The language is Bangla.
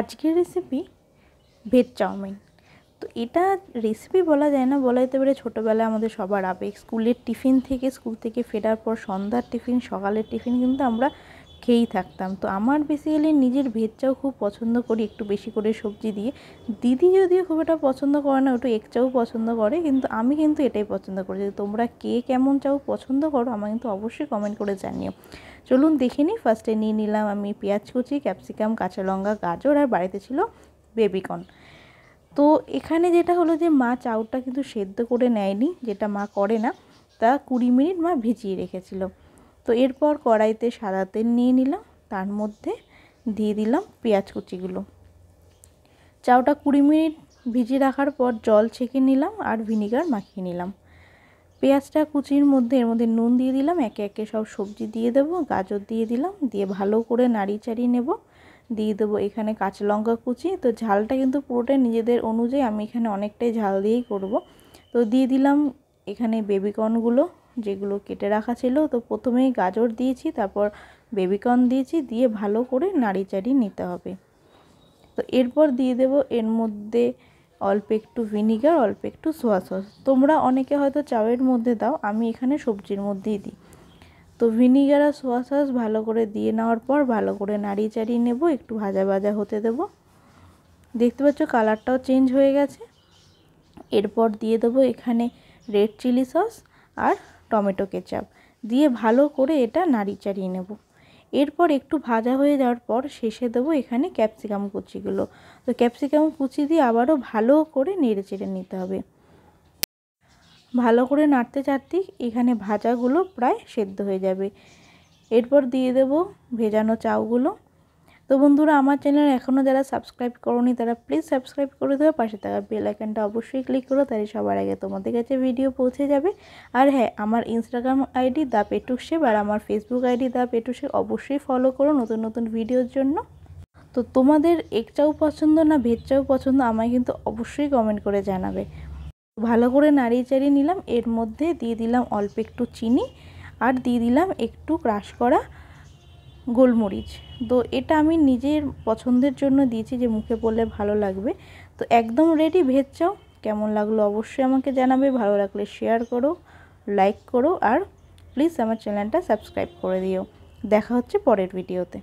আজকের রেসিপি ভেজ চাউমিন তো এটা রেসিপি বলা যায় না বলা যেতে পারে ছোটোবেলায় আমাদের সবার আবেগ স্কুলের টিফিন থেকে স্কুল থেকে ফেরার পর সন্ধ্যার টিফিন সকালের টিফিন কিন্তু আমরা খেয়েই থাকতাম তো আমার বেসিক্যালি নিজের ভেজটাও খুব পছন্দ করি একটু বেশি করে সবজি দিয়ে দিদি যদিও খুব এটা পছন্দ করে না ওটা এক চাও পছন্দ করে কিন্তু আমি কিন্তু এটাই পছন্দ করি যদি তোমরা কে কেমন চাও পছন্দ করো আমাকে কিন্তু অবশ্যই কমেন্ট করে জানিও চলুন দেখে নিই ফার্স্টে নিয়ে নিলাম আমি পেঁয়াজ কুচি ক্যাপসিকাম কাঁচা লঙ্কা গাজর আর বাড়িতে ছিল বেবিকর্ন তো এখানে যেটা হলো যে মা চাউটা কিন্তু সেদ্ধ করে নেয়নি যেটা মা করে না তা কুড়ি মিনিট মা ভিজিয়ে রেখেছিল তো এরপর কড়াইতে সাদা তেল নিয়ে নিলাম তার মধ্যে দিয়ে দিলাম পেঁয়াজ কুচিগুলো চাউটা কুড়ি মিনিট ভিজে রাখার পর জল ছেঁকে নিলাম আর ভিনিগার মাখিয়ে নিলাম পেঁয়াজটা কুচির মধ্যে এর মধ্যে নুন দিয়ে দিলাম একে একে সব সবজি দিয়ে দেবো গাজর দিয়ে দিলাম দিয়ে ভালো করে নাড়ি চাড়িয়ে নেব দিয়ে দেবো এখানে কাঁচা লঙ্কা কুচি তো ঝালটা কিন্তু পুরোটাই নিজেদের অনুযায়ী আমি এখানে অনেকটাই ঝাল দিয়েই করব তো দিয়ে দিলাম এখানে বেবিকর্নগুলো যেগুলো কেটে রাখা ছিল তো প্রথমেই গাজর দিয়েছি তারপর বেবিকর্ন দিয়েছি দিয়ে ভালো করে নাড়ি নিতে হবে তো এরপর দিয়ে দেব এর মধ্যে অল্প একটু ভিনিগার অল্প একটু সোয়া সস তোমরা অনেকে হয়তো চাউয়ের মধ্যে দাও আমি এখানে সবজির মধ্যেই দিই তো ভিনিগার আর সোয়া সস ভালো করে দিয়ে নেওয়ার পর ভালো করে নাড়িচাড়ি চাড়িয়ে নেব একটু ভাজা ভাজা হতে দেব দেখতে পাচ্ছ কালারটাও চেঞ্জ হয়ে গেছে এরপর দিয়ে দেবো এখানে রেড চিলি সস আর টমেটো কেচাপ দিয়ে ভালো করে এটা নাড়ি চাড়িয়ে নেব এরপর একটু ভাজা হয়ে যাওয়ার পর শেষে দেবো এখানে ক্যাপসিকাম কুচিগুলো তো ক্যাপসিকাম কুচি দিয়ে আবারও ভালো করে নেড়ে চেড়ে নিতে হবে ভালো করে নাড়তে চাড়তে এখানে ভাজাগুলো প্রায় সেদ্ধ হয়ে যাবে এরপর দিয়ে দেব ভেজানো চাউগুলো তো বন্ধুরা আমার চ্যানেল এখনও যারা সাবস্ক্রাইব করনি তারা প্লিজ সাবস্ক্রাইব করে দেবে পাশে থাকা বেল আইকনটা অবশ্যই ক্লিক করো তাহলে সবার আগে তোমাদের কাছে ভিডিও পৌঁছে যাবে আর হ্যাঁ আমার ইনস্টাগ্রাম আইডি দা পেটুকশেপ আর আমার ফেসবুক আইডি দা পেটুকশেপ অবশ্যই ফলো করো নতুন নতুন ভিডিওর জন্য তো তোমাদের একটাও পছন্দ না ভেজ চাও পছন্দ আমায় কিন্তু অবশ্যই কমেন্ট করে জানাবে ভালো করে নাড়িয়ে চাড়িয়ে নিলাম এর মধ্যে দিয়ে দিলাম অল্প একটু চিনি আর দিয়ে দিলাম একটু ক্রাশ করা গোলমরিচ তো এটা আমি নিজের পছন্দের জন্য দিয়েছি যে মুখে পড়লে ভালো লাগবে তো একদম রেডি ভেজ চাও কেমন লাগলো অবশ্যই আমাকে জানাবে ভালো লাগলে শেয়ার করো লাইক করো আর প্লিজ আমার চ্যানেলটা সাবস্ক্রাইব করে দিও দেখা হচ্ছে পরের ভিডিওতে